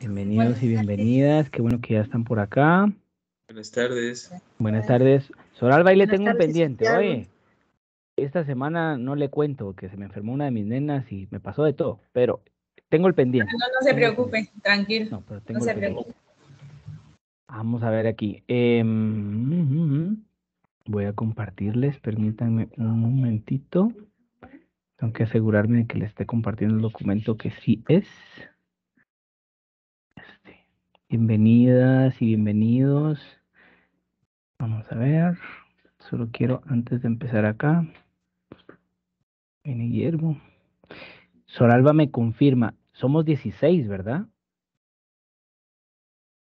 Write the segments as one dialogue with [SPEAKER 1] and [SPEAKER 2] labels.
[SPEAKER 1] Bienvenidos y bienvenidas, qué
[SPEAKER 2] bueno que ya están por acá.
[SPEAKER 3] Buenas tardes. Buenas
[SPEAKER 2] tardes. Soralba, ahí le tengo un pendiente, Hoy Esta semana no le cuento que se me enfermó una de mis nenas y me pasó de todo, pero tengo el pendiente. No, no, se preocupe, tranquilo. No, pero tengo se preocupe. Vamos a ver aquí. Em, voy a compartirles,
[SPEAKER 4] permítanme un momentito. Tengo que asegurarme de que le esté compartiendo el documento que sí es. Bienvenidas y bienvenidos. Vamos a ver. Solo quiero,
[SPEAKER 2] antes de empezar acá, viene Guillermo. Soralba me confirma, somos 16, ¿verdad?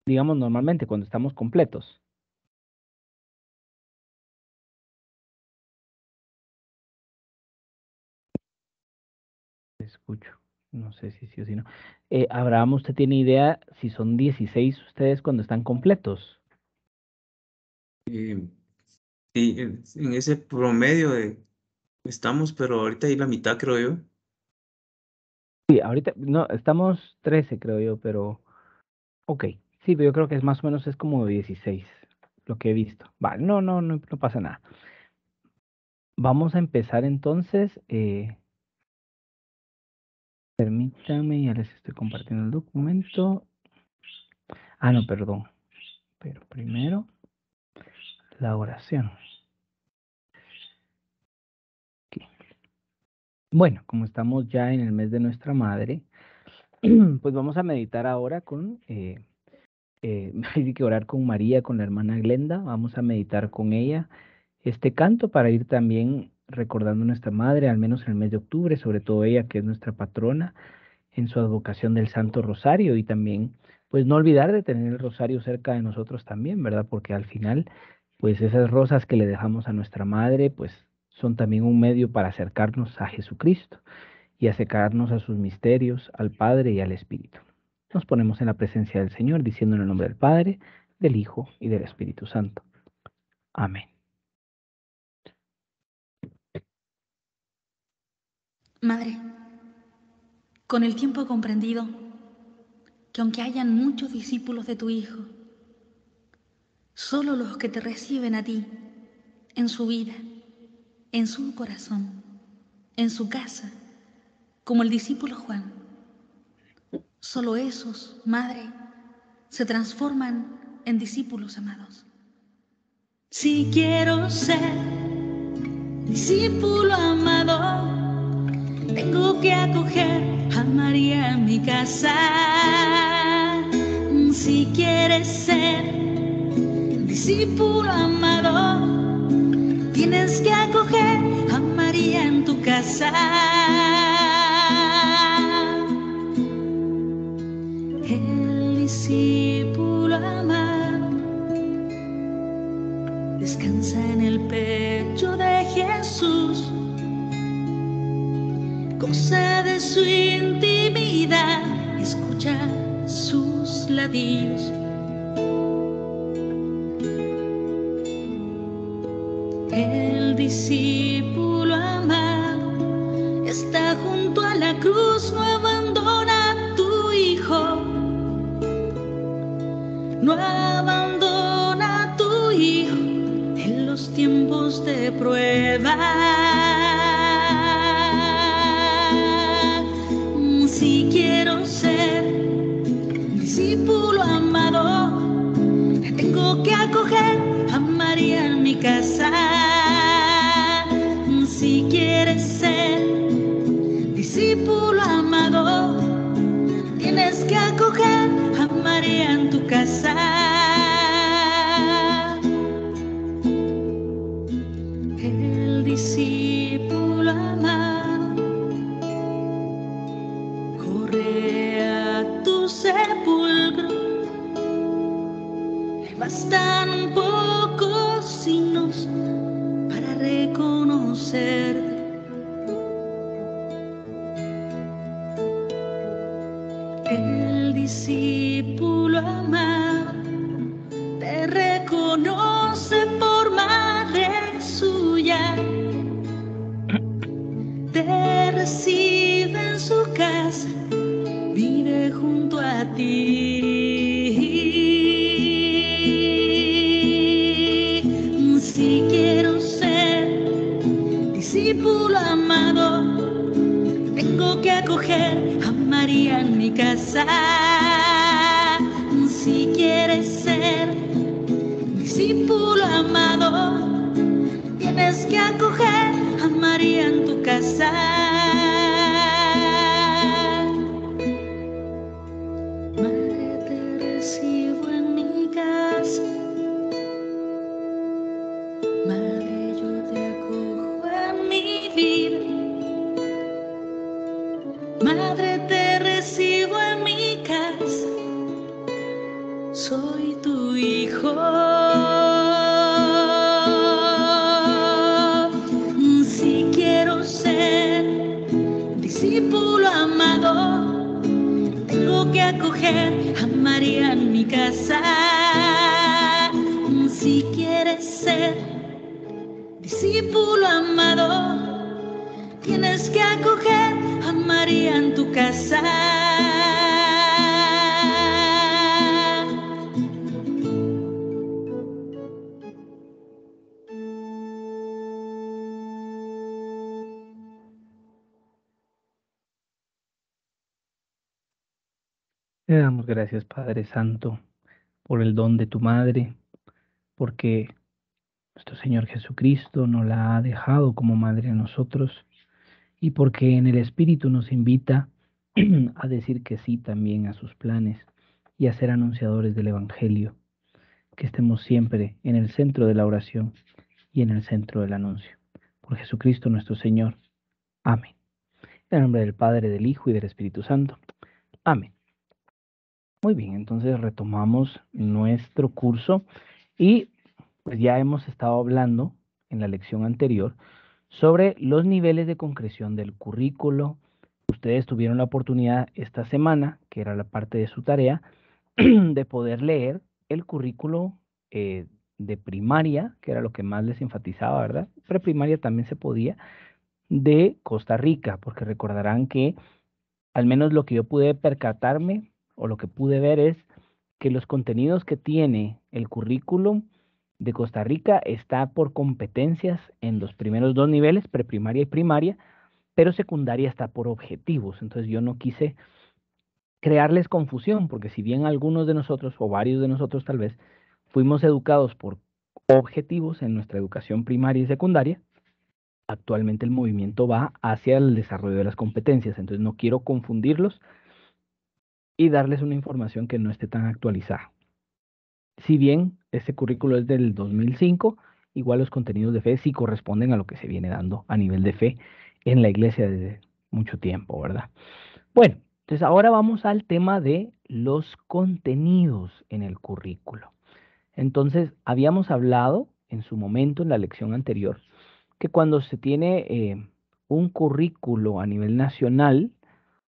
[SPEAKER 1] Digamos normalmente, cuando estamos completos. escucho.
[SPEAKER 4] No sé si sí o si no.
[SPEAKER 2] Eh, Abraham, ¿usted tiene idea si son 16 ustedes cuando están completos?
[SPEAKER 3] Eh, sí, en ese promedio de, estamos, pero ahorita hay la mitad, creo yo.
[SPEAKER 2] Sí, ahorita, no, estamos 13, creo yo, pero... Ok, sí, pero yo creo que es más o menos es como 16, lo que he visto. Vale, no, no, no, no pasa nada. Vamos a empezar entonces. Eh, Permítame, ya les estoy compartiendo el documento. Ah, no, perdón.
[SPEAKER 4] Pero primero, la oración.
[SPEAKER 2] Bueno, como estamos ya en el mes de nuestra madre, pues vamos a meditar ahora con, eh, eh, hay que orar con María, con la hermana Glenda, vamos a meditar con ella este canto para ir también recordando a nuestra madre, al menos en el mes de octubre, sobre todo ella que es nuestra patrona en su advocación del Santo Rosario y también pues no olvidar de tener el rosario cerca de nosotros también, ¿verdad? Porque al final pues esas rosas que le dejamos a nuestra madre pues son también un medio para acercarnos a Jesucristo y acercarnos a sus misterios, al Padre y al Espíritu. Nos ponemos en la presencia del Señor diciendo en el nombre del Padre, del Hijo y del Espíritu Santo. Amén.
[SPEAKER 5] Madre, con el tiempo he comprendido que aunque hayan muchos discípulos de tu Hijo, solo los que te reciben a ti, en su vida, en su corazón, en su casa, como el discípulo Juan, solo esos, Madre, se transforman en discípulos amados. Si quiero ser discípulo amado, tengo que acoger a María en mi casa. Si quieres ser discípulo amado, tienes que acoger a María en tu casa. El discípulo amado descansa en el pecho de Jesús de su intimidad, escucha sus ladridos. El discípulo amado está junto a la cruz, no abandona a tu hijo, no abandona a tu hijo en los tiempos de prueba. tan pocos signos para reconocer.
[SPEAKER 4] Te damos gracias, Padre Santo, por
[SPEAKER 2] el don de tu Madre, porque nuestro Señor Jesucristo nos la ha dejado como Madre a nosotros y porque en el Espíritu nos invita a decir que sí también a sus planes y a ser anunciadores del Evangelio, que estemos siempre en el centro de la oración y en el centro del anuncio. Por Jesucristo nuestro Señor. Amén. En el nombre del Padre, del Hijo y del Espíritu Santo. Amén. Muy bien, entonces retomamos nuestro curso y pues ya hemos estado hablando en la lección anterior sobre los niveles de concreción del currículo. Ustedes tuvieron la oportunidad esta semana, que era la parte de su tarea, de poder leer el currículo eh, de primaria, que era lo que más les enfatizaba, ¿verdad? Preprimaria también se podía, de Costa Rica, porque recordarán que al menos lo que yo pude percatarme o lo que pude ver es que los contenidos que tiene el currículum de Costa Rica está por competencias en los primeros dos niveles, preprimaria y primaria, pero secundaria está por objetivos. Entonces yo no quise crearles confusión, porque si bien algunos de nosotros, o varios de nosotros tal vez, fuimos educados por objetivos en nuestra educación primaria y secundaria, actualmente el movimiento va hacia el desarrollo de las competencias. Entonces no quiero confundirlos y darles una información que no esté tan actualizada. Si bien este currículo es del 2005, igual los contenidos de fe sí corresponden a lo que se viene dando a nivel de fe en la iglesia desde mucho tiempo, ¿verdad? Bueno, entonces ahora vamos al tema de los contenidos en el currículo. Entonces, habíamos hablado en su momento, en la lección anterior, que cuando se tiene eh, un currículo a nivel nacional,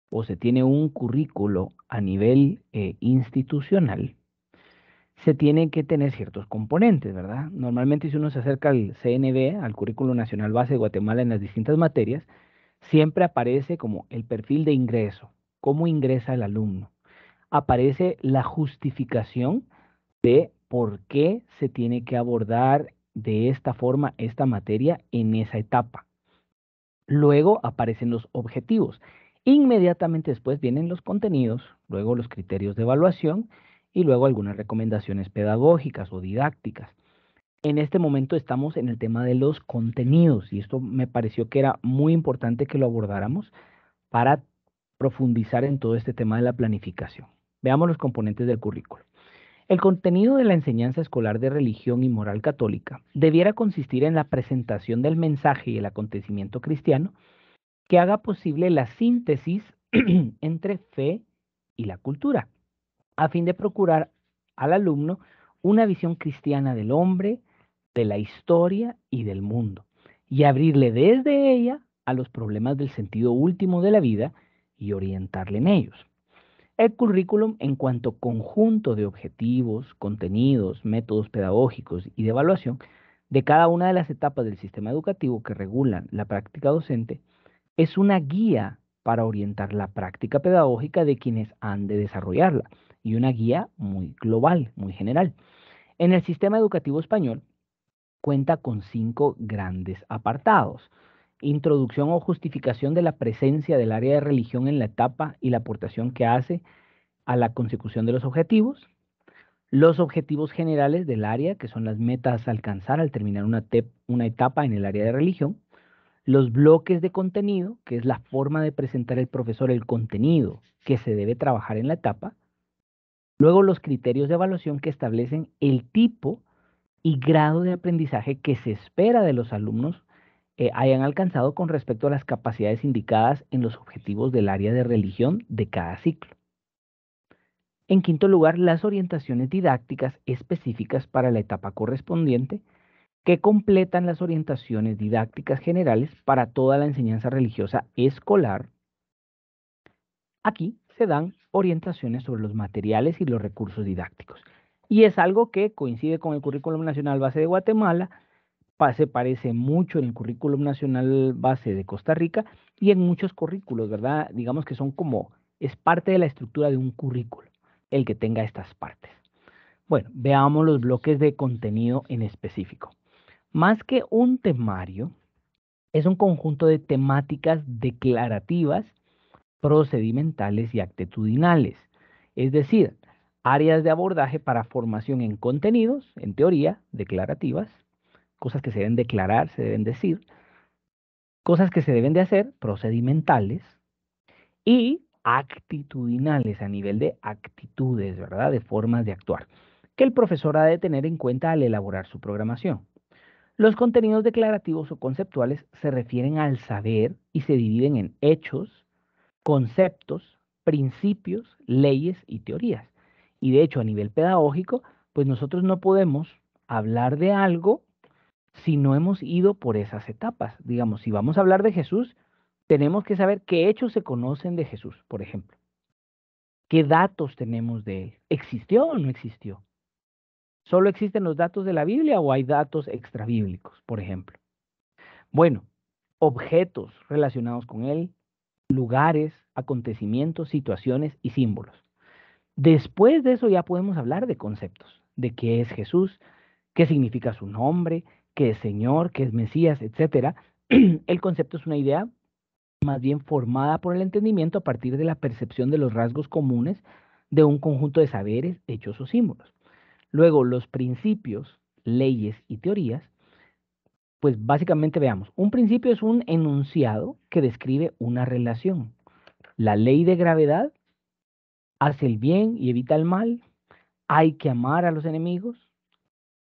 [SPEAKER 2] o se tiene un currículo a nivel eh, institucional, se tienen que tener ciertos componentes, ¿verdad? Normalmente si uno se acerca al CNB, al Currículo Nacional Base de Guatemala en las distintas materias, siempre aparece como el perfil de ingreso, cómo ingresa el alumno. Aparece la justificación de por qué se tiene que abordar de esta forma esta materia en esa etapa. Luego aparecen los objetivos. Inmediatamente después vienen los contenidos, luego los criterios de evaluación y luego algunas recomendaciones pedagógicas o didácticas. En este momento estamos en el tema de los contenidos y esto me pareció que era muy importante que lo abordáramos para profundizar en todo este tema de la planificación. Veamos los componentes del currículo. El contenido de la enseñanza escolar de religión y moral católica debiera consistir en la presentación del mensaje y el acontecimiento cristiano, que haga posible la síntesis entre fe y la cultura, a fin de procurar al alumno una visión cristiana del hombre, de la historia y del mundo, y abrirle desde ella a los problemas del sentido último de la vida y orientarle en ellos. El currículum, en cuanto conjunto de objetivos, contenidos, métodos pedagógicos y de evaluación de cada una de las etapas del sistema educativo que regulan la práctica docente, es una guía para orientar la práctica pedagógica de quienes han de desarrollarla y una guía muy global, muy general. En el sistema educativo español cuenta con cinco grandes apartados. Introducción o justificación de la presencia del área de religión en la etapa y la aportación que hace a la consecución de los objetivos. Los objetivos generales del área, que son las metas a alcanzar al terminar una, una etapa en el área de religión los bloques de contenido, que es la forma de presentar el profesor el contenido que se debe trabajar en la etapa, luego los criterios de evaluación que establecen el tipo y grado de aprendizaje que se espera de los alumnos eh, hayan alcanzado con respecto a las capacidades indicadas en los objetivos del área de religión de cada ciclo. En quinto lugar, las orientaciones didácticas específicas para la etapa correspondiente, que completan las orientaciones didácticas generales para toda la enseñanza religiosa escolar. Aquí se dan orientaciones sobre los materiales y los recursos didácticos. Y es algo que coincide con el Currículum Nacional Base de Guatemala, se parece mucho en el Currículum Nacional Base de Costa Rica y en muchos currículos, ¿verdad? Digamos que son como, es parte de la estructura de un currículo, el que tenga estas partes. Bueno, veamos los bloques de contenido en específico. Más que un temario, es un conjunto de temáticas declarativas, procedimentales y actitudinales, es decir, áreas de abordaje para formación en contenidos, en teoría, declarativas, cosas que se deben declarar, se deben decir, cosas que se deben de hacer, procedimentales, y actitudinales a nivel de actitudes, ¿verdad? De formas de actuar, que el profesor ha de tener en cuenta al elaborar su programación. Los contenidos declarativos o conceptuales se refieren al saber y se dividen en hechos, conceptos, principios, leyes y teorías. Y de hecho, a nivel pedagógico, pues nosotros no podemos hablar de algo si no hemos ido por esas etapas. Digamos, si vamos a hablar de Jesús, tenemos que saber qué hechos se conocen de Jesús, por ejemplo. ¿Qué datos tenemos de él? ¿Existió o no existió? ¿Solo existen los datos de la Biblia o hay datos extrabíblicos, por ejemplo? Bueno, objetos relacionados con él, lugares, acontecimientos, situaciones y símbolos. Después de eso ya podemos hablar de conceptos, de qué es Jesús, qué significa su nombre, qué es Señor, qué es Mesías, etc. El concepto es una idea más bien formada por el entendimiento a partir de la percepción de los rasgos comunes de un conjunto de saberes, hechos o símbolos. Luego, los principios, leyes y teorías, pues básicamente veamos, un principio es un enunciado que describe una relación. La ley de gravedad hace el bien y evita el mal, hay que amar a los enemigos.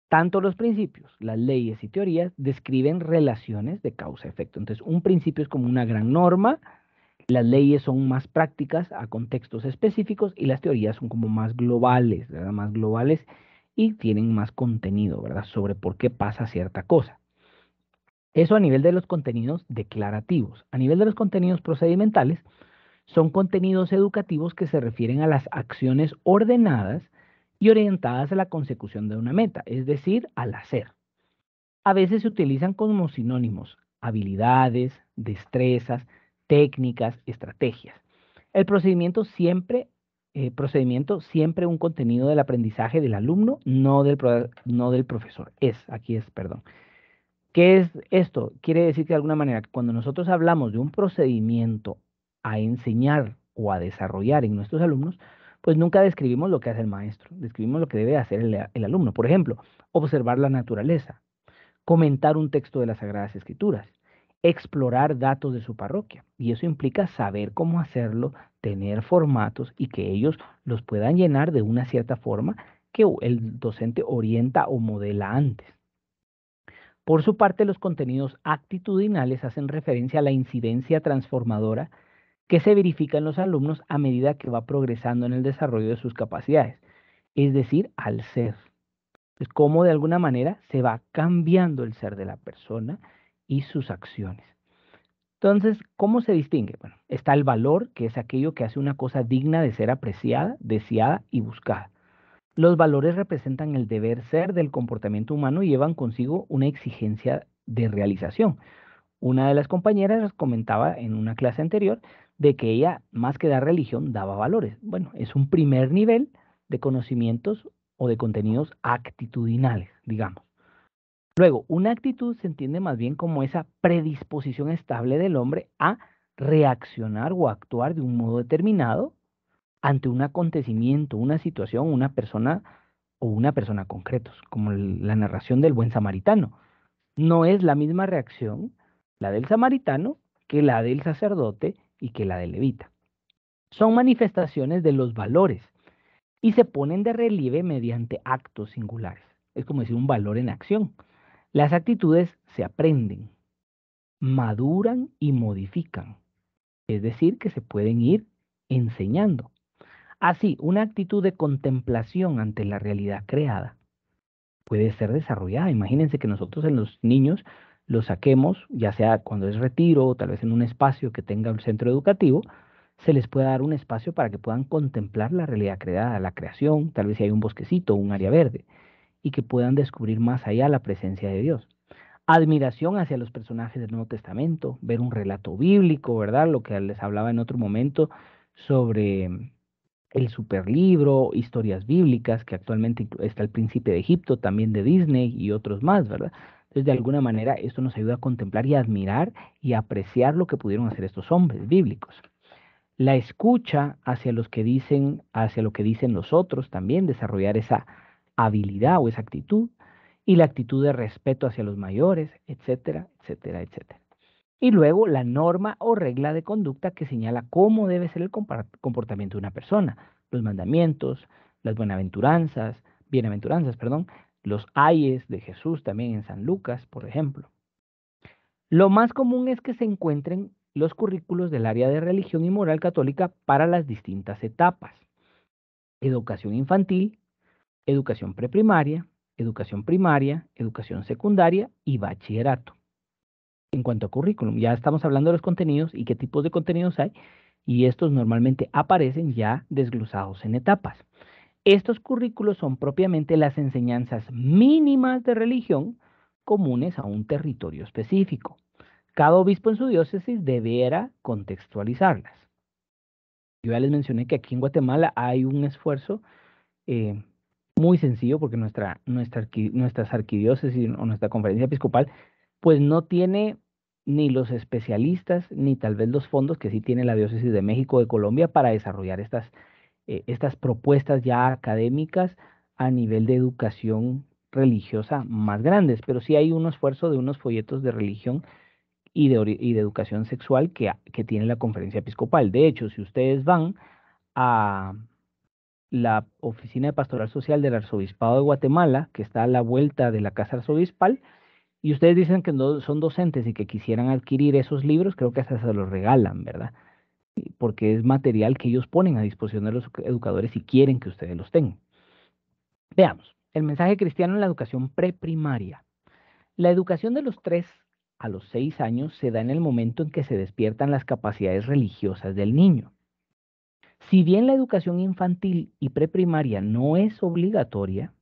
[SPEAKER 2] Tanto los principios, las leyes y teorías describen relaciones de causa-efecto. Entonces, un principio es como una gran norma, las leyes son más prácticas a contextos específicos y las teorías son como más globales, Más globales y tienen más contenido, ¿verdad? Sobre por qué pasa cierta cosa. Eso a nivel de los contenidos declarativos. A nivel de los contenidos procedimentales, son contenidos educativos que se refieren a las acciones ordenadas y orientadas a la consecución de una meta, es decir, al hacer. A veces se utilizan como sinónimos habilidades, destrezas, técnicas, estrategias. El procedimiento siempre, eh, procedimiento siempre un contenido del aprendizaje del alumno, no del, no del profesor. Es, aquí es, perdón. ¿Qué es esto? Quiere decir que de alguna manera, cuando nosotros hablamos de un procedimiento a enseñar o a desarrollar en nuestros alumnos, pues nunca describimos lo que hace el maestro, describimos lo que debe hacer el, el alumno. Por ejemplo, observar la naturaleza, comentar un texto de las Sagradas Escrituras, explorar datos de su parroquia. Y eso implica saber cómo hacerlo, tener formatos y que ellos los puedan llenar de una cierta forma que el docente orienta o modela antes. Por su parte, los contenidos actitudinales hacen referencia a la incidencia transformadora que se verifica en los alumnos a medida que va progresando en el desarrollo de sus capacidades, es decir, al ser. Es como de alguna manera se va cambiando el ser de la persona y sus acciones. Entonces, ¿cómo se distingue? Bueno, está el valor, que es aquello que hace una cosa digna de ser apreciada, deseada y buscada. Los valores representan el deber ser del comportamiento humano y llevan consigo una exigencia de realización. Una de las compañeras comentaba en una clase anterior de que ella, más que dar religión, daba valores. Bueno, es un primer nivel de conocimientos o de contenidos actitudinales, digamos. Luego, una actitud se entiende más bien como esa predisposición estable del hombre a reaccionar o actuar de un modo determinado ante un acontecimiento, una situación, una persona o una persona concretos, como la narración del buen samaritano. No es la misma reacción la del samaritano que la del sacerdote y que la del levita. Son manifestaciones de los valores y se ponen de relieve mediante actos singulares. Es como decir un valor en acción. Las actitudes se aprenden, maduran y modifican, es decir, que se pueden ir enseñando. Así, una actitud de contemplación ante la realidad creada puede ser desarrollada. Imagínense que nosotros en los niños lo saquemos, ya sea cuando es retiro o tal vez en un espacio que tenga un centro educativo, se les pueda dar un espacio para que puedan contemplar la realidad creada, la creación, tal vez si hay un bosquecito, un área verde y que puedan descubrir más allá la presencia de Dios. Admiración hacia los personajes del Nuevo Testamento, ver un relato bíblico, ¿verdad? Lo que les hablaba en otro momento sobre mm, el superlibro, historias bíblicas, que actualmente está el príncipe de Egipto, también de Disney y otros más, ¿verdad? Entonces, de alguna manera, esto nos ayuda a contemplar y admirar y apreciar lo que pudieron hacer estos hombres bíblicos. La escucha hacia los que dicen, hacia lo que dicen los otros, también desarrollar esa habilidad o esa actitud, y la actitud de respeto hacia los mayores, etcétera, etcétera, etcétera. Y luego la norma o regla de conducta que señala cómo debe ser el comportamiento de una persona, los mandamientos, las buenaventuranzas, bienaventuranzas, perdón, los ayes de Jesús también en San Lucas, por ejemplo. Lo más común es que se encuentren los currículos del área de religión y moral católica para las distintas etapas. Educación infantil, educación preprimaria, educación primaria, educación secundaria y bachillerato. En cuanto a currículum, ya estamos hablando de los contenidos y qué tipos de contenidos hay, y estos normalmente aparecen ya desglosados en etapas. Estos currículos son propiamente las enseñanzas mínimas de religión comunes a un territorio específico. Cada obispo en su diócesis deberá contextualizarlas. Yo ya les mencioné que aquí en Guatemala hay un esfuerzo eh, muy sencillo porque nuestra, nuestra nuestras arquidiócesis o nuestra conferencia episcopal pues no tiene ni los especialistas ni tal vez los fondos que sí tiene la diócesis de México de Colombia para desarrollar estas, eh, estas propuestas ya académicas a nivel de educación religiosa más grandes, pero sí hay un esfuerzo de unos folletos de religión y de, y de educación sexual que, que tiene la conferencia episcopal. De hecho, si ustedes van a, la Oficina de Pastoral Social del Arzobispado de Guatemala, que está a la vuelta de la Casa Arzobispal, y ustedes dicen que son docentes y que quisieran adquirir esos libros, creo que hasta se los regalan, ¿verdad? Porque es material que ellos ponen a disposición de los educadores y quieren que ustedes los tengan. Veamos, el mensaje cristiano en la educación preprimaria. La educación de los tres a los seis años se da en el momento en que se despiertan las capacidades religiosas del niño. Si bien la educación infantil y preprimaria no es obligatoria,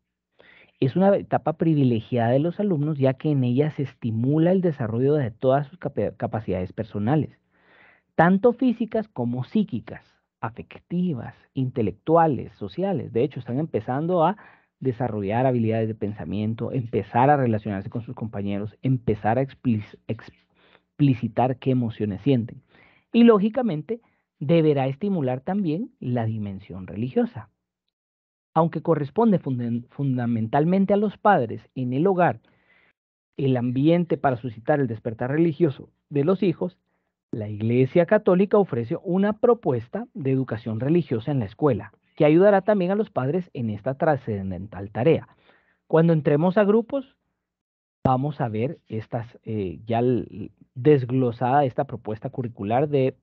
[SPEAKER 2] es una etapa privilegiada de los alumnos ya que en ella se estimula el desarrollo de todas sus capacidades personales, tanto físicas como psíquicas, afectivas, intelectuales, sociales. De hecho, están empezando a desarrollar habilidades de pensamiento, empezar a relacionarse con sus compañeros, empezar a explicitar qué emociones sienten. Y lógicamente, deberá estimular también la dimensión religiosa. Aunque corresponde fundamentalmente a los padres en el hogar el ambiente para suscitar el despertar religioso de los hijos, la Iglesia Católica ofrece una propuesta de educación religiosa en la escuela, que ayudará también a los padres en esta trascendental tarea. Cuando entremos a grupos, vamos a ver estas, eh, ya desglosada esta propuesta curricular de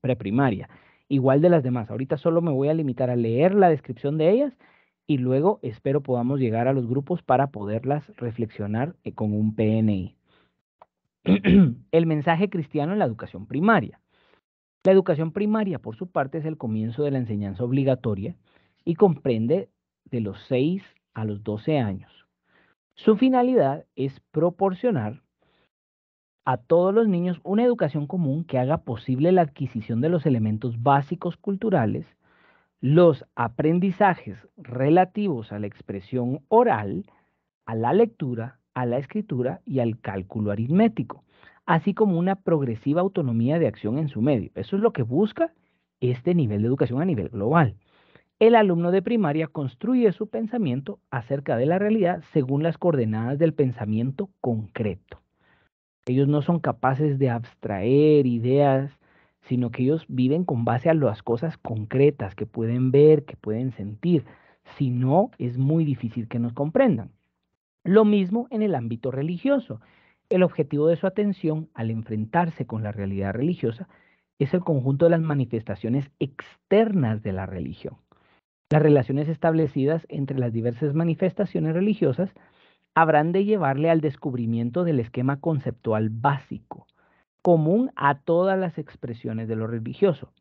[SPEAKER 2] preprimaria, igual de las demás. Ahorita solo me voy a limitar a leer la descripción de ellas y luego espero podamos llegar a los grupos para poderlas reflexionar eh, con un PNI. El mensaje cristiano en la educación primaria. La educación primaria, por su parte, es el comienzo de la enseñanza obligatoria y comprende de los 6 a los 12 años. Su finalidad es proporcionar a todos los niños una educación común que haga posible la adquisición de los elementos básicos culturales, los aprendizajes relativos a la expresión oral, a la lectura, a la escritura y al cálculo aritmético, así como una progresiva autonomía de acción en su medio. Eso es lo que busca este nivel de educación a nivel global. El alumno de primaria construye su pensamiento acerca de la realidad según las coordenadas del pensamiento concreto. Ellos no son capaces de abstraer ideas, sino que ellos viven con base a las cosas concretas que pueden ver, que pueden sentir. Si no, es muy difícil que nos comprendan. Lo mismo en el ámbito religioso. El objetivo de su atención al enfrentarse con la realidad religiosa es el conjunto de las manifestaciones externas de la religión. Las relaciones establecidas entre las diversas manifestaciones religiosas habrán de llevarle al descubrimiento del esquema conceptual básico, común a todas las expresiones de lo religioso,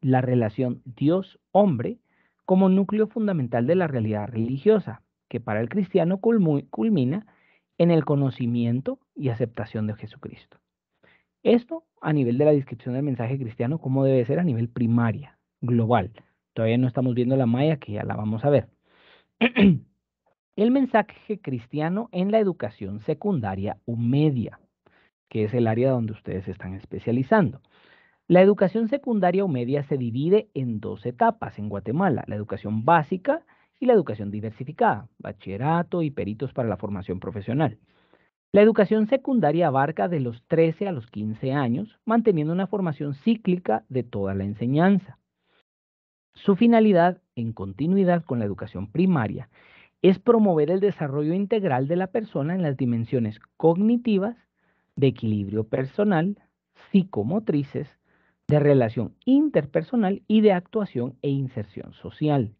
[SPEAKER 2] la relación Dios-hombre como núcleo fundamental de la realidad religiosa, que para el cristiano culmina en el conocimiento y aceptación de Jesucristo. Esto a nivel de la descripción del mensaje cristiano, como debe ser a nivel primaria, global. Todavía no estamos viendo la maya, que ya la vamos a ver. el mensaje cristiano en la educación secundaria o media, que es el área donde ustedes están especializando. La educación secundaria o media se divide en dos etapas en Guatemala, la educación básica y la educación diversificada, bachillerato y peritos para la formación profesional. La educación secundaria abarca de los 13 a los 15 años, manteniendo una formación cíclica de toda la enseñanza. Su finalidad, en continuidad con la educación primaria, es promover el desarrollo integral de la persona en las dimensiones cognitivas, de equilibrio personal, psicomotrices, de relación interpersonal y de actuación e inserción social.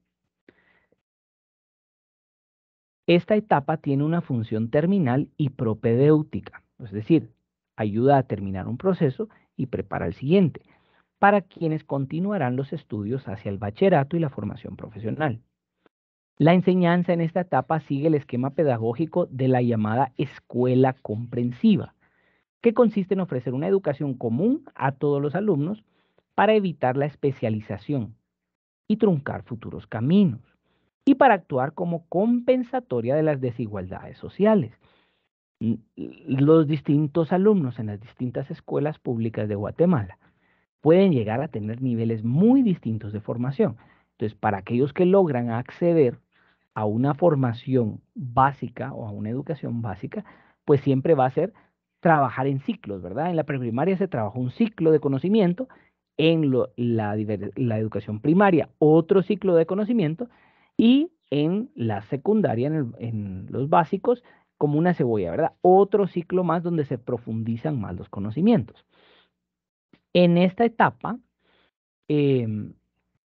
[SPEAKER 2] Esta etapa tiene una función terminal y propedéutica, es decir, ayuda a terminar un proceso y prepara el siguiente, para quienes continuarán los estudios hacia el bachillerato y la formación profesional. La enseñanza en esta etapa sigue el esquema pedagógico de la llamada escuela comprensiva, que consiste en ofrecer una educación común a todos los alumnos para evitar la especialización y truncar futuros caminos, y para actuar como compensatoria de las desigualdades sociales. Los distintos alumnos en las distintas escuelas públicas de Guatemala pueden llegar a tener niveles muy distintos de formación. Entonces, para aquellos que logran acceder a una formación básica o a una educación básica, pues siempre va a ser trabajar en ciclos, ¿verdad? En la preprimaria se trabaja un ciclo de conocimiento, en la, educación primaria otro ciclo de conocimiento y en la secundaria, en, los básicos, como una cebolla, ¿verdad? Otro ciclo más donde se profundizan más los conocimientos. En esta etapa, eh,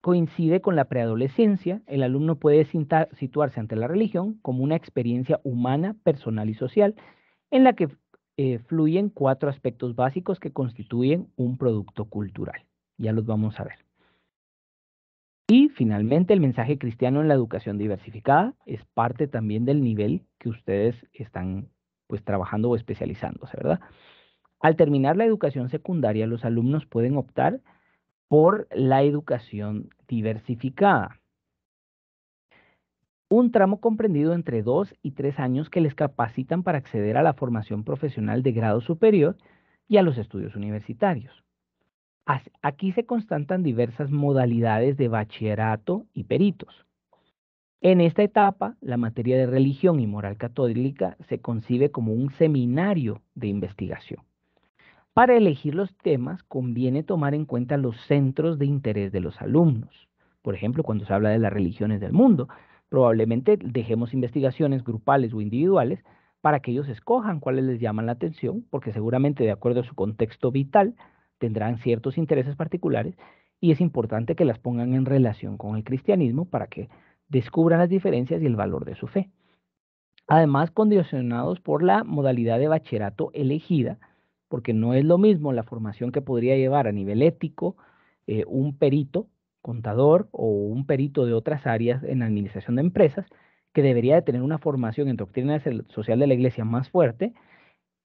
[SPEAKER 2] coincide con la preadolescencia, el alumno puede situarse ante la religión como una experiencia humana, personal y social, en la que eh, fluyen cuatro aspectos básicos que constituyen un producto cultural. Ya los vamos a ver. Y finalmente, el mensaje cristiano en la educación diversificada es parte también del nivel que ustedes están pues trabajando o especializándose, ¿verdad? Al terminar la educación secundaria, los alumnos pueden optar por la educación diversificada. Un tramo comprendido entre dos y tres años que les capacitan para acceder a la formación profesional de grado superior y a los estudios universitarios. Aquí se constatan diversas modalidades de bachillerato y peritos. En esta etapa, la materia de religión y moral católica se concibe como un seminario de investigación. Para elegir los temas conviene tomar en cuenta los centros de interés de los alumnos. Por ejemplo, cuando se habla de las religiones del mundo, probablemente dejemos investigaciones grupales o individuales para que ellos escojan cuáles les llaman la atención, porque seguramente de acuerdo a su contexto vital tendrán ciertos intereses particulares y es importante que las pongan en relación con el cristianismo para que descubran las diferencias y el valor de su fe. Además, condicionados por la modalidad de bachillerato elegida, porque no es lo mismo la formación que podría llevar a nivel ético eh, un perito contador o un perito de otras áreas en administración de empresas que debería de tener una formación en doctrina social de la iglesia más fuerte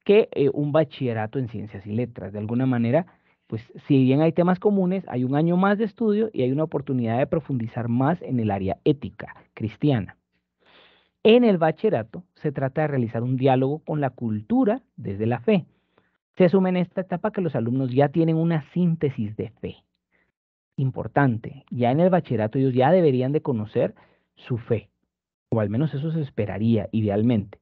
[SPEAKER 2] que eh, un bachillerato en ciencias y letras. De alguna manera, pues si bien hay temas comunes, hay un año más de estudio y hay una oportunidad de profundizar más en el área ética cristiana. En el bachillerato se trata de realizar un diálogo con la cultura desde la fe se suma en esta etapa que los alumnos ya tienen una síntesis de fe. Importante, ya en el bachillerato ellos ya deberían de conocer su fe, o al menos eso se esperaría idealmente.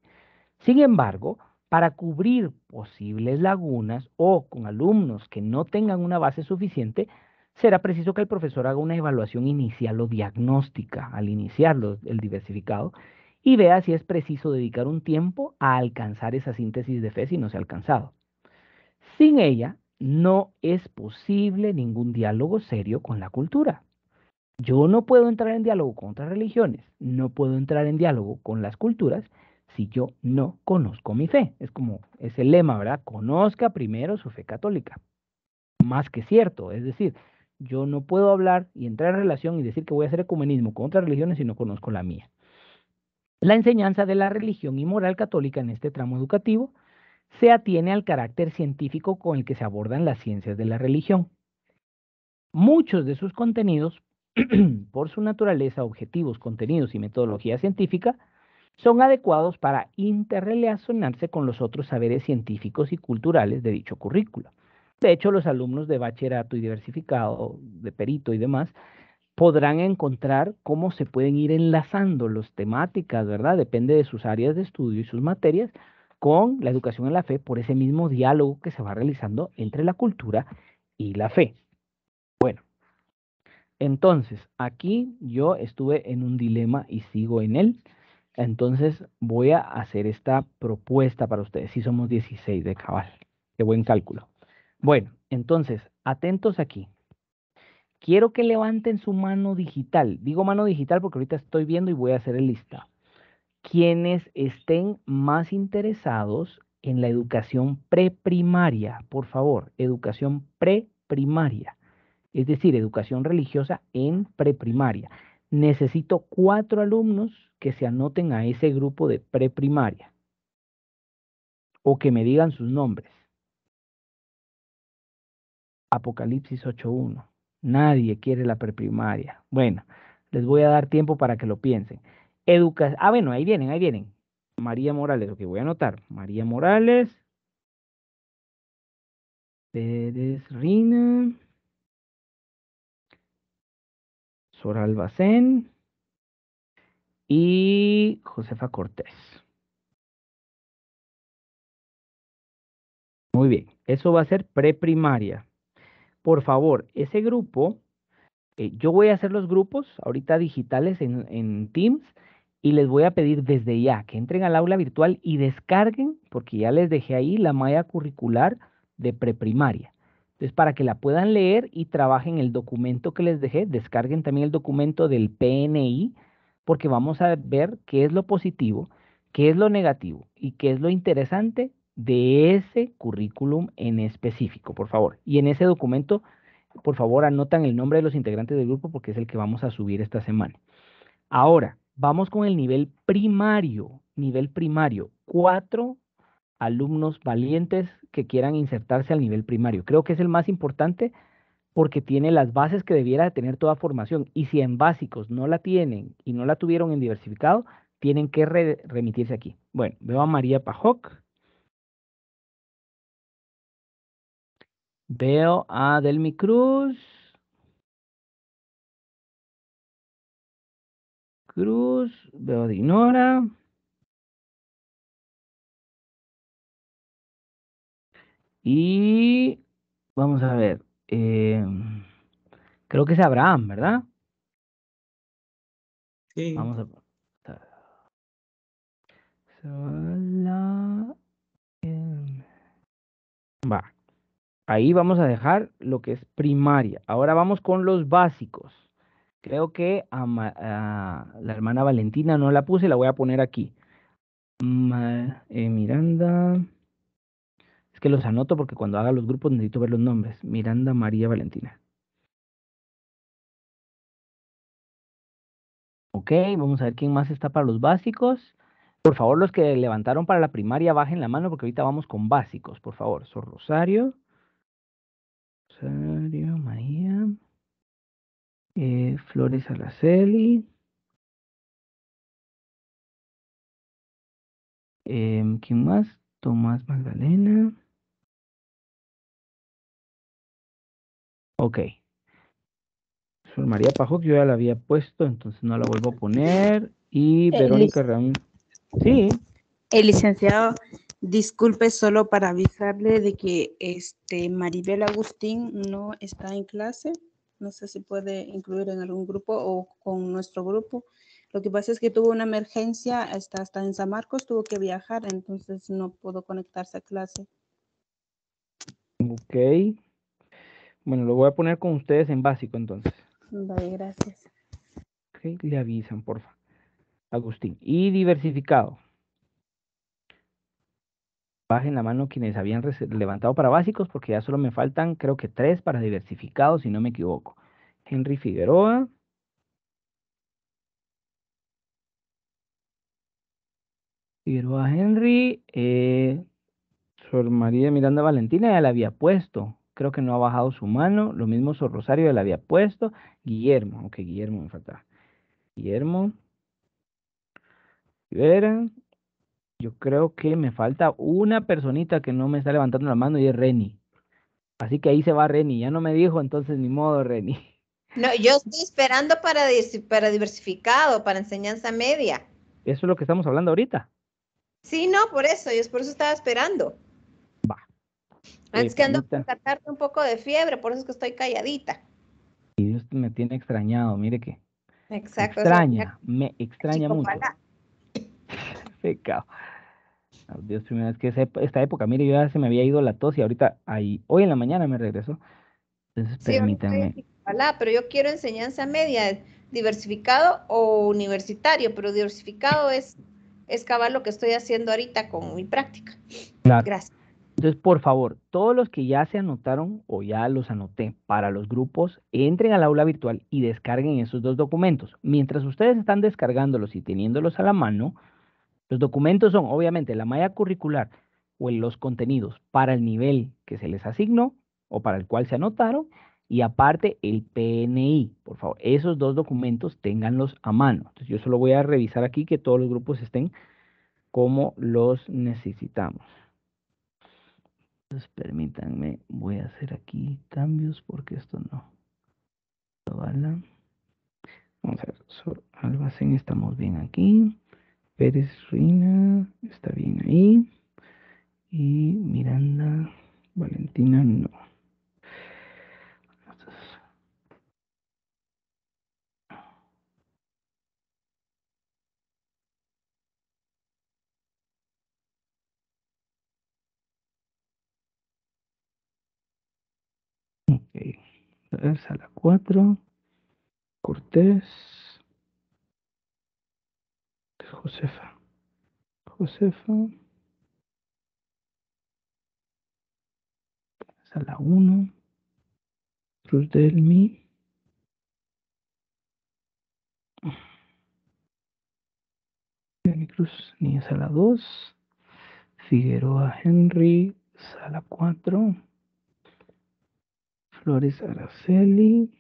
[SPEAKER 2] Sin embargo, para cubrir posibles lagunas o con alumnos que no tengan una base suficiente, será preciso que el profesor haga una evaluación inicial o diagnóstica al iniciar el diversificado y vea si es preciso dedicar un tiempo a alcanzar esa síntesis de fe si no se ha alcanzado. Sin ella, no es posible ningún diálogo serio con la cultura. Yo no puedo entrar en diálogo con otras religiones, no puedo entrar en diálogo con las culturas si yo no conozco mi fe. Es como ese lema, ¿verdad? Conozca primero su fe católica. Más que cierto, es decir, yo no puedo hablar y entrar en relación y decir que voy a hacer ecumenismo con otras religiones si no conozco la mía. La enseñanza de la religión y moral católica en este tramo educativo se atiene al carácter científico con el que se abordan las ciencias de la religión. Muchos de sus contenidos, por su naturaleza, objetivos, contenidos y metodología científica, son adecuados para interrelacionarse con los otros saberes científicos y culturales de dicho currículo. De hecho, los alumnos de bachillerato y diversificado, de perito y demás, podrán encontrar cómo se pueden ir enlazando las temáticas, ¿verdad? Depende de sus áreas de estudio y sus materias con la educación en la fe por ese mismo diálogo que se va realizando entre la cultura y la fe. Bueno, entonces aquí yo estuve en un dilema y sigo en él. Entonces voy a hacer esta propuesta para ustedes. Si somos 16 de cabal, de buen cálculo. Bueno, entonces, atentos aquí. Quiero que levanten su mano digital. Digo mano digital porque ahorita estoy viendo y voy a hacer el lista quienes estén más interesados en la educación preprimaria, por favor, educación preprimaria, es decir, educación religiosa en preprimaria. Necesito cuatro alumnos que se anoten a ese grupo de preprimaria o que me digan sus nombres. Apocalipsis 8.1. Nadie quiere la preprimaria. Bueno, les voy a dar tiempo para que lo piensen. Educación. Ah, bueno, ahí vienen, ahí vienen. María Morales, lo que voy a anotar. María Morales.
[SPEAKER 1] Pérez Rina. Sor Albacén. Y Josefa Cortés. Muy bien, eso
[SPEAKER 2] va a ser preprimaria. Por favor, ese grupo, eh, yo voy a hacer los grupos ahorita digitales en, en Teams y les voy a pedir desde ya que entren al aula virtual y descarguen, porque ya les dejé ahí la malla curricular de preprimaria. Entonces, para que la puedan leer y trabajen el documento que les dejé, descarguen también el documento del PNI, porque vamos a ver qué es lo positivo, qué es lo negativo y qué es lo interesante de ese currículum en específico, por favor. Y en ese documento, por favor, anotan el nombre de los integrantes del grupo porque es el que vamos a subir esta semana. Ahora, Vamos con el nivel primario, nivel primario. Cuatro alumnos valientes que quieran insertarse al nivel primario. Creo que es el más importante porque tiene las bases que debiera tener toda formación. Y si en básicos no la tienen y no la tuvieron en diversificado, tienen que remitirse aquí. Bueno, veo a María Pajoc.
[SPEAKER 1] Veo a Delmi Cruz. Cruz, veo de Ignora. Y vamos a ver. Em, creo que es Abraham, ¿verdad? Sí. Vamos a.
[SPEAKER 2] Em, va. Ahí vamos a dejar lo que es primaria. Ahora vamos con los básicos. Creo que a la hermana Valentina no la puse, la voy a poner aquí. Eh, Miranda. Es que los anoto porque cuando haga los grupos necesito ver los nombres. Miranda María Valentina. Ok, vamos a ver quién más está para los básicos. Por favor, los que levantaron para la primaria, bajen la mano porque ahorita vamos con básicos, por favor. Sor Rosario. Rosario, María eh,
[SPEAKER 1] Flores Araceli. Em, ¿Quién más? Tomás Magdalena. Ok. María Pajo,
[SPEAKER 2] que yo ya la había puesto, entonces no la vuelvo a poner. Y eh, Verónica Ramírez.
[SPEAKER 6] Sí. El eh, licenciado, disculpe solo para avisarle de que este Maribel Agustín no está en clase no sé si puede incluir en algún grupo o con nuestro grupo. Lo que pasa es que tuvo una emergencia, hasta en San Marcos, tuvo que viajar, entonces no pudo conectarse a clase.
[SPEAKER 2] Ok. Bueno, lo voy a poner con ustedes en básico entonces. Vale, gracias. Ok, le avisan, porfa. Agustín. Y diversificado bajen la mano quienes habían levantado para básicos, porque ya solo me faltan, creo que tres para diversificados, si no me equivoco. Henry Figueroa. Figueroa Henry. Eh, Sor María Miranda Valentina ya la había puesto. Creo que no ha bajado su mano. Lo mismo Sor Rosario ya la había puesto. Guillermo, aunque Guillermo me faltaba. Guillermo. Rivera, yo creo que me falta una personita que no me está levantando la mano y es Reni. Así que ahí se va Reni. Ya no me dijo, entonces ni modo, Reni.
[SPEAKER 6] No, yo estoy esperando para, para diversificado, para enseñanza media.
[SPEAKER 2] Eso es lo que estamos hablando ahorita.
[SPEAKER 6] Sí, no, por eso, yo por eso estaba esperando. Va.
[SPEAKER 2] Es eh, que ando a
[SPEAKER 6] un poco de fiebre, por eso es que estoy calladita.
[SPEAKER 2] Y Dios me tiene extrañado, mire que.
[SPEAKER 6] Exacto. Me extraña,
[SPEAKER 2] me extraña mucho. Pecado. Dios, primera vez que esta época, mire, yo ya se me había ido la tos y ahorita, ahí, hoy en la mañana me regresó. Entonces, sí, permítanme.
[SPEAKER 6] Ojalá, pero yo quiero enseñanza media, diversificado o universitario, pero diversificado es, es cabal lo que estoy haciendo ahorita con mi práctica.
[SPEAKER 2] Gracias. Entonces, por favor, todos los que ya se anotaron o ya los anoté para los grupos, entren al aula virtual y descarguen esos dos documentos. Mientras ustedes están descargándolos y teniéndolos a la mano, los documentos son obviamente la malla curricular o los contenidos para el nivel que se les asignó o para el cual se anotaron y aparte el PNI. Por favor, esos dos documentos ténganlos a mano. Entonces yo solo voy a revisar aquí que todos los grupos estén como los necesitamos. Entonces permítanme,
[SPEAKER 4] voy a hacer aquí cambios porque esto no. Vamos a ver, Albacén estamos bien aquí. Pérez Ruina está bien ahí. Y Miranda Valentina no. Ok, a sala 4, Cortés, Josefa. Josefa. Sala 1. Cruz del Mi. Ni Cruz, ni Sala 2. Figueroa Henry, sala 4. Flores Araceli.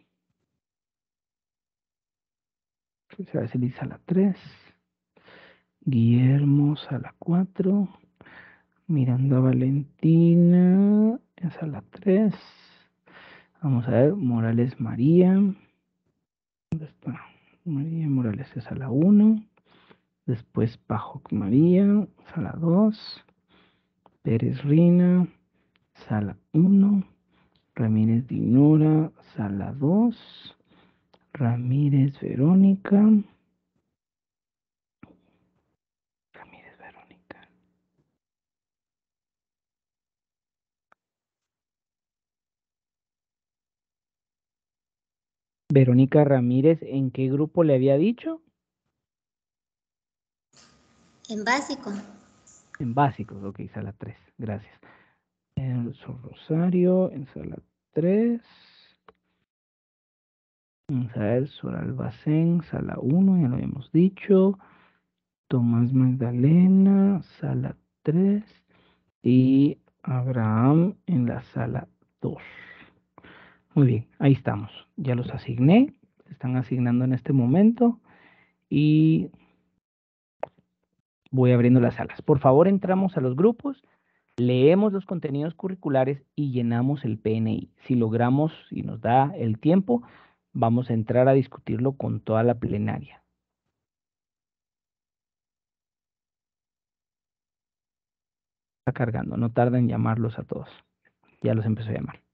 [SPEAKER 4] Flores Araceli, sala 3. Guillermo, sala 4. Miranda Valentina, en sala 3. Vamos a ver, Morales María. ¿Dónde está? María Morales es sala 1. Después Pajoc María, sala 2. Pérez Rina, sala 1. Ramírez Dinora, sala 2. Ramírez Verónica,
[SPEAKER 2] Verónica Ramírez, ¿en qué grupo le había dicho?
[SPEAKER 7] En básico.
[SPEAKER 2] En básico, ok, sala 3, gracias. En Rosario,
[SPEAKER 4] en sala 3. En Sael Albacén, sala 1, ya lo habíamos dicho. Tomás Magdalena, sala 3. Y Abraham en la sala 2. Muy bien, ahí estamos. Ya los asigné, están
[SPEAKER 2] asignando en este momento y voy abriendo las salas. Por favor, entramos a los grupos, leemos los contenidos curriculares y llenamos el PNI. Si logramos y nos da el tiempo, vamos a entrar a discutirlo con toda la plenaria. Está cargando, no tarda en llamarlos a todos. Ya los
[SPEAKER 1] empecé a llamar.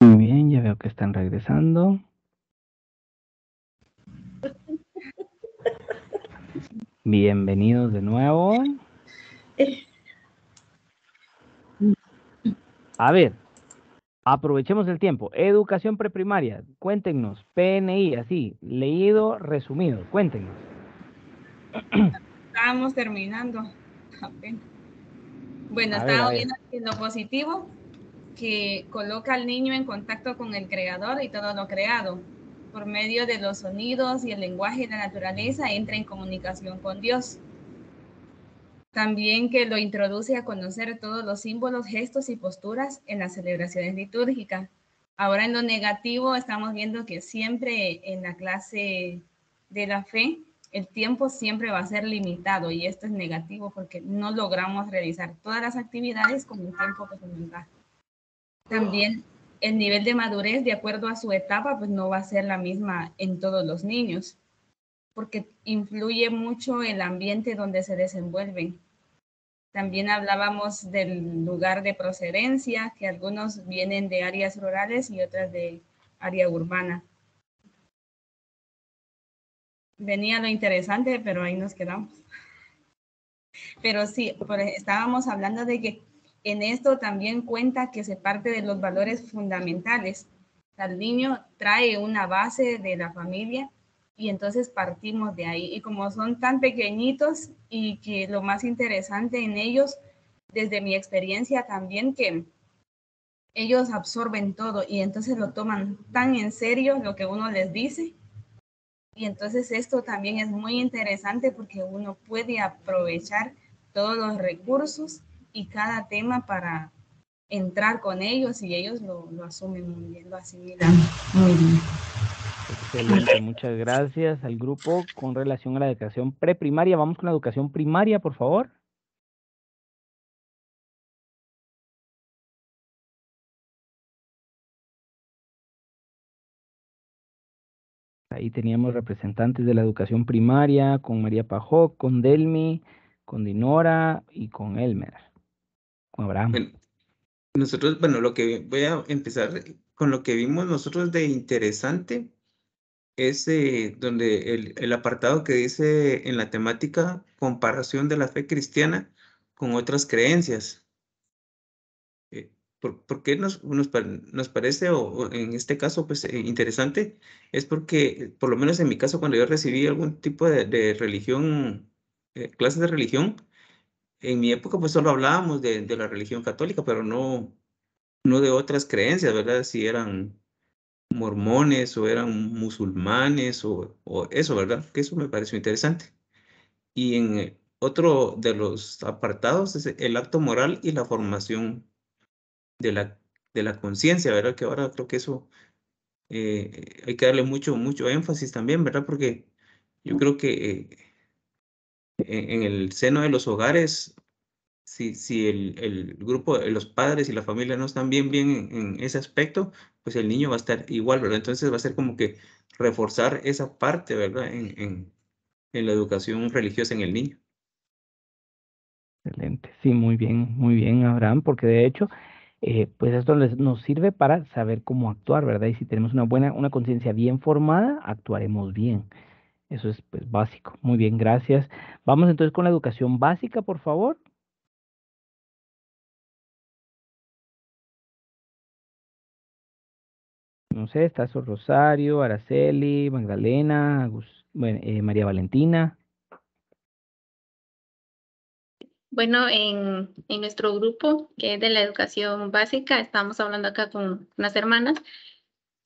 [SPEAKER 1] Muy bien, ya veo que están regresando.
[SPEAKER 2] Bienvenidos de nuevo. A ver, aprovechemos el tiempo. Educación preprimaria, cuéntenos, PNI, así, leído, resumido, cuéntenos.
[SPEAKER 8] Estábamos terminando. Bueno, estaba viendo en lo positivo que coloca al niño en contacto con el creador y todo lo creado. Por medio de los sonidos y el lenguaje de la naturaleza entra en comunicación con Dios. También que lo introduce a conocer todos los símbolos, gestos y posturas en las celebraciones litúrgicas. Ahora en lo negativo estamos viendo que siempre en la clase de la fe el tiempo siempre va a ser limitado y esto es negativo porque no logramos realizar todas las actividades con el tiempo que se nos da. También el nivel de madurez, de acuerdo a su etapa, pues no va a ser la misma en todos los niños, porque influye mucho el ambiente donde se desenvuelven. También hablábamos del lugar de procedencia, que algunos vienen de áreas rurales y otras de área urbana. Venía lo interesante, pero ahí nos quedamos. Pero sí, e, estábamos hablando de que en esto también cuenta que se parte de los valores fundamentales. El niño trae una base de la familia y entonces partimos de ahí. Y como son tan pequeñitos y que lo más interesante en ellos, desde mi experiencia también, que ellos absorben todo y entonces lo toman tan en serio lo que uno les dice. Y entonces esto también es muy interesante porque uno puede aprovechar todos los recursos y cada tema para entrar con ellos y ellos lo, asumen muy bien, lo asimilan
[SPEAKER 2] muy bien. Excelente, muchas gracias al grupo. Con relación a la educación preprimaria, vamos con la educación primaria, por
[SPEAKER 1] favor. Ahí
[SPEAKER 2] teníamos representantes de la educación primaria con María Pajó, con Delmi, con Dinora y con Elmer
[SPEAKER 3] nosotros, bueno, lo que voy a empezar con lo que vimos nosotros de interesante es eh, donde el, apartado que dice en la temática comparación de la fe cristiana con otras creencias. Eh, ¿Por, qué nos, nos, parece, o, en este caso, pues eh, interesante? Es porque, por lo menos en mi caso, cuando yo recibí algún tipo de, de religión, clases de religión, en mi época pues solo hablábamos de, de la religión católica, pero no, no de otras creencias, ¿verdad? Si eran mormones o eran musulmanes o, o, eso, ¿verdad? Que eso me pareció interesante. Y en otro de los apartados es el acto moral y la formación de la, de la conciencia, ¿verdad? Que ahora creo que eso eh, hay que darle mucho, mucho énfasis también, ¿verdad? Porque yo creo que eh, en, el seno de los hogares, si, el, grupo, los padres y la familia no están bien, bien en, ese aspecto, pues el niño va a estar igual, ¿verdad? Entonces va a ser como que reforzar esa parte, ¿verdad? En, la educación religiosa en el niño.
[SPEAKER 2] Excelente, sí, muy bien, muy bien, Abraham, porque de hecho, eh, pues esto nos sirve para saber cómo actuar, ¿verdad? Y si tenemos una buena, una conciencia bien formada, actuaremos bien. Eso es pues, básico. Muy bien, gracias. Vamos entonces con la educación básica,
[SPEAKER 1] por favor. No sé, está Sor Rosario, Araceli,
[SPEAKER 2] Magdalena, bueno, eh, María Valentina.
[SPEAKER 7] Bueno, en, en, nuestro grupo, que es de la educación básica, estamos hablando acá con unas hermanas,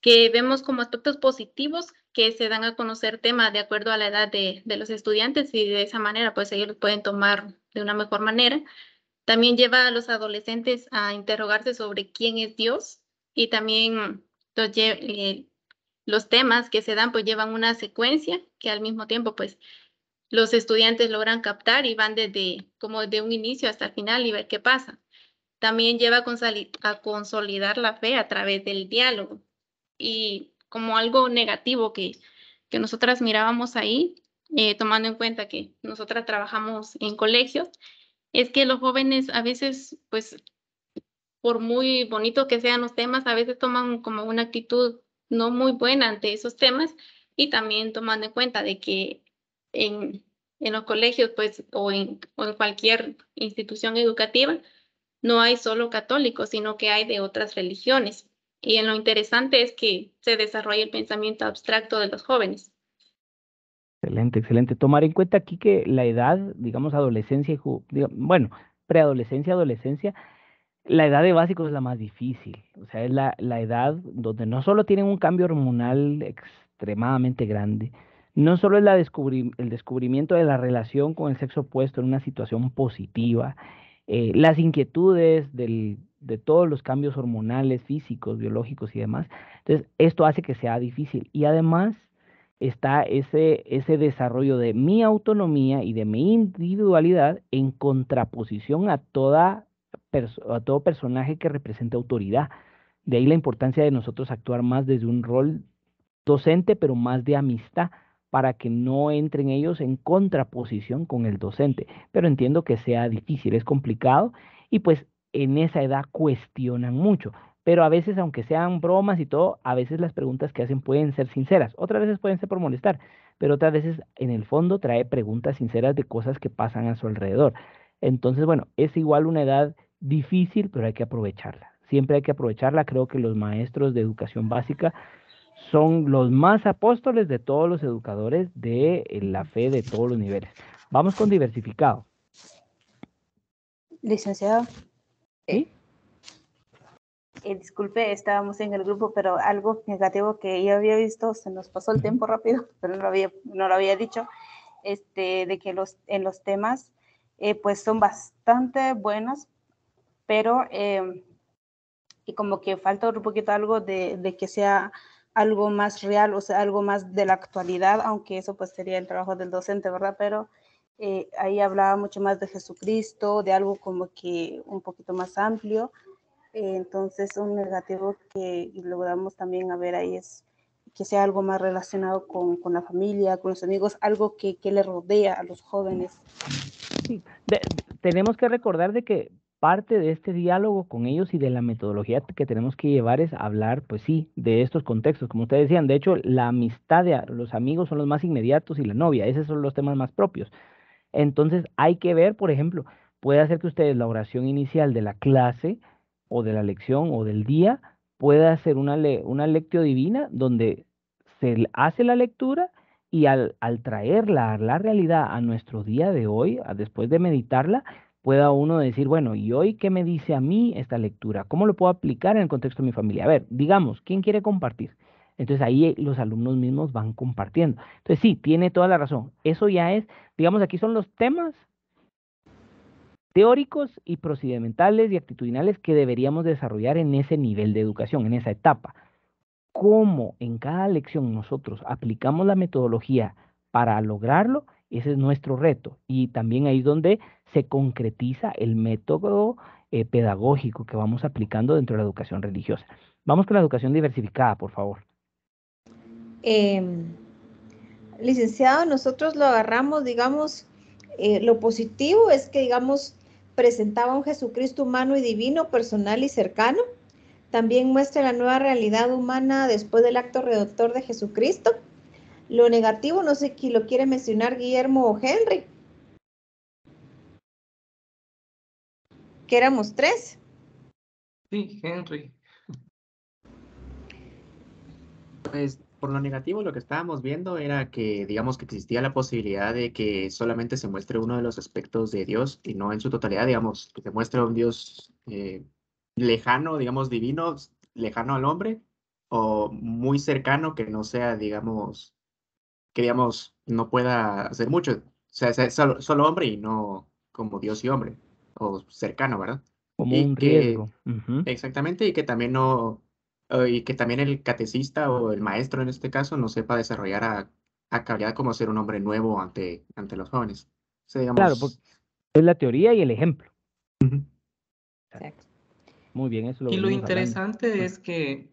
[SPEAKER 7] que vemos como aspectos positivos que se dan a conocer temas de acuerdo a la edad de, los estudiantes y de esa manera pues ellos los pueden tomar de una mejor manera. También lleva a los adolescentes a interrogarse sobre quién es Dios y también los, eh, los temas que se dan pues llevan una secuencia que al mismo tiempo pues los estudiantes logran captar y van desde como de un inicio hasta el final y ver qué pasa. También lleva a consolidar la fe a través del diálogo y como algo negativo que, que nosotras mirábamos ahí, eh, tomando en cuenta que nosotras trabajamos en colegios, es que los jóvenes a veces, pues, por muy bonitos que sean los temas, a veces toman como una actitud no muy buena ante esos temas y también tomando en cuenta de que en, en los colegios, pues, o en cualquier institución educativa, no hay solo católicos, sino que hay de otras religiones. Y en lo interesante es que se desarrolla el pensamiento abstracto de los jóvenes.
[SPEAKER 2] Excelente, excelente. Tomar en cuenta aquí que la edad, digamos, adolescencia bueno, preadolescencia, adolescencia, la edad de básicos es la más difícil. O sea, es la, la edad donde no solo tienen un cambio hormonal extremadamente grande, no solo es la el descubrimiento de la relación con el sexo opuesto en una situación positiva, eh, las inquietudes del de todos los cambios hormonales, físicos, biológicos y demás. Entonces, esto hace que sea difícil. Y además está ese, ese desarrollo de mi autonomía y de mi individualidad en contraposición a, toda a todo personaje que represente autoridad. De ahí la importancia de nosotros actuar más desde un rol docente, pero más de amistad, para que no entren ellos en contraposición con el docente. Pero entiendo que sea difícil, es complicado y pues en esa edad cuestionan mucho. Pero a veces, aunque sean bromas y todo, a veces las preguntas que hacen pueden ser sinceras. Otras veces pueden ser por molestar, pero otras veces en el fondo trae preguntas sinceras de cosas que pasan a su alrededor. Entonces, bueno, es igual una edad difícil, pero hay que aprovecharla. Siempre hay que aprovecharla. Creo que los maestros de educación básica son los más apóstoles de todos los educadores de eh, la fe de todos los niveles. Vamos con diversificado.
[SPEAKER 6] Licenciado. Eh, disculpe, estábamos en el grupo, pero algo negativo que yo había visto, se nos pasó el tiempo rápido, pero no lo había, no lo había dicho, este, de que los, en los temas, eh, pues son bastante buenos, pero em, y como que falta un poquito algo de, de, que sea algo más real, o sea, algo más de la actualidad, aunque eso pues sería el trabajo del docente, ¿verdad? Pero eh, ahí hablaba mucho más de Jesucristo, de algo como que un poquito más amplio. Eh, entonces, un negativo que logramos también a ver ahí es que sea algo más relacionado con, con la familia, con los amigos, algo que, que le rodea a los jóvenes.
[SPEAKER 2] Sí, tenemos que recordar de que parte de este diálogo con ellos y de la metodología que tenemos que llevar es hablar, pues sí, de estos contextos, como ustedes decían. De hecho, la amistad de los amigos son los más inmediatos y la novia, esos son los temas más propios. Entonces hay que ver, por ejemplo, puede hacer que ustedes la oración inicial de la clase o de la lección o del día pueda hacer una, una lectio divina donde se hace la lectura y al, traerla a la realidad a nuestro día de hoy, después de meditarla, pueda uno decir, bueno, ¿y hoy qué me dice a mí esta lectura? ¿Cómo lo puedo aplicar en el contexto de mi familia? A ver, digamos, ¿quién quiere compartir? Entonces ahí eh, los alumnos mismos van compartiendo. Entonces sí, tiene toda la razón. Eso ya es, digamos, aquí son los temas teóricos y procedimentales y actitudinales que deberíamos desarrollar en ese nivel de educación, en esa etapa. Cómo en cada lección nosotros aplicamos la metodología para lograrlo, ese es nuestro reto. Y también ahí es donde se concretiza el método eh, pedagógico que vamos aplicando dentro de la educación religiosa. Vamos con la educación diversificada, por favor.
[SPEAKER 6] Em, licenciado, nosotros lo agarramos, digamos, eh, lo positivo es que, digamos, presentaba un Jesucristo humano y divino, personal y cercano. También muestra la nueva realidad humana después del acto redactor de Jesucristo. Lo negativo, no sé quién lo quiere mencionar Guillermo o Henry. Que éramos tres.
[SPEAKER 3] Sí, Henry. Pues por lo negativo, lo que estábamos viendo era que, digamos, que existía la posibilidad de que solamente se muestre uno de los aspectos de Dios y no en su totalidad, digamos, que se muestre un Dios eh, lejano, digamos, divino, lejano al hombre, o muy cercano que no sea, digamos, que, digamos, no pueda hacer mucho. O sea, sea solo, hombre y no como Dios y hombre, o cercano, ¿verdad? Como un riesgo. Exactamente, y que también no y que también el catecista o el maestro en este caso no sepa desarrollar a, a como ser un hombre nuevo ante, ante los jóvenes. Claro, es
[SPEAKER 4] la
[SPEAKER 2] teoría y el ejemplo.
[SPEAKER 3] Muy bien, eso lo Y lo interesante es que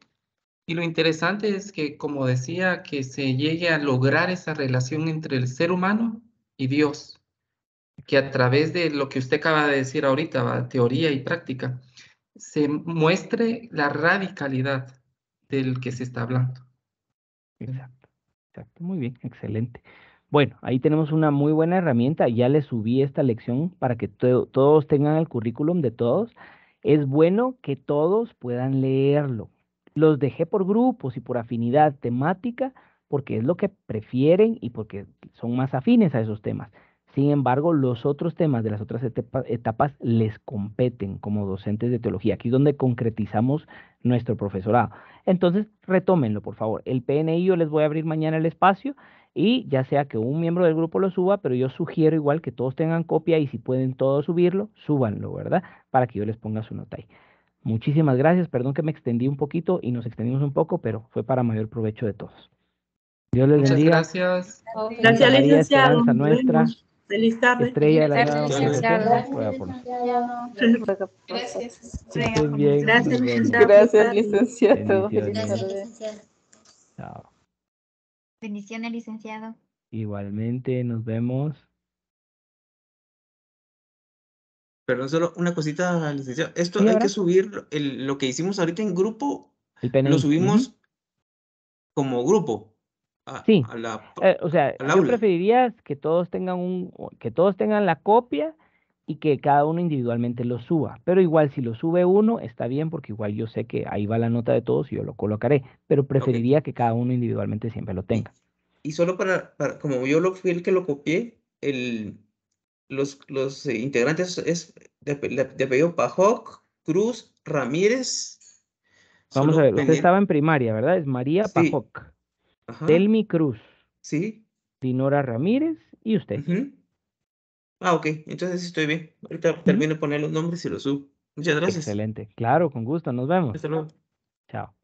[SPEAKER 3] y lo interesante es que como decía que se llegue a lograr esa relación entre el ser humano y Dios, que a través de lo que usted acaba de decir ahorita, teoría y práctica, se muestre la radicalidad del que se está hablando. Exacto, exacto, muy
[SPEAKER 2] bien, excelente. Bueno, ahí tenemos una muy buena herramienta, ya le subí esta lección para que todos tengan el currículum de todos. Es bueno que todos puedan leerlo. Los dejé por grupos y por afinidad temática porque es lo que prefieren y porque son más afines a esos temas. Sin embargo, los otros temas de las otras etapas les competen como docentes de teología. Aquí es donde concretizamos nuestro profesorado. Entonces, retómenlo, por favor. El PNI yo les voy a abrir mañana el espacio y ya sea que un miembro del grupo lo suba, pero yo sugiero igual que todos tengan copia y si pueden todos subirlo, súbanlo, ¿verdad? Para que yo les ponga su nota ahí. Muchísimas gracias, perdón que me extendí un poquito y nos extendimos un poco, pero fue para mayor provecho de todos. Dios les Muchas
[SPEAKER 1] Gracias.
[SPEAKER 2] Gracias, licenciado.
[SPEAKER 6] Feliz
[SPEAKER 8] tarde. Estrella, Gracias.
[SPEAKER 7] Gracias, Gracias, licenciado. Chao. Bendiciones, licenciado.
[SPEAKER 1] Igualmente, nos vemos.
[SPEAKER 3] Perdón, solo una cosita, licenciado. Esto hay que subir lo que hicimos ahorita en grupo. Lo subimos como grupo sí.
[SPEAKER 2] Eh, o sea, yo preferiría que todos tengan un, que todos tengan la copia y que cada uno individualmente lo suba. Pero igual si lo sube uno, está bien, porque igual yo sé que ahí va la nota de todos y yo lo colocaré. Pero preferiría que cada uno individualmente siempre lo tenga.
[SPEAKER 3] Y, solo para, como yo lo fui el que lo copié, el, los, los integrantes es de, de, Pajoc, Cruz, Ramírez.
[SPEAKER 2] Vamos a ver, usted estaba en primaria, ¿verdad? Es María Pajoc. Delmi Cruz. Sí. Dinora Ramírez y usted.
[SPEAKER 3] Ah, ok. Entonces estoy bien. Ahorita termino de poner los nombres y los subo. Muchas gracias. Excelente.
[SPEAKER 2] Claro, con gusto. Nos vemos.
[SPEAKER 3] Hasta luego.
[SPEAKER 1] Chao.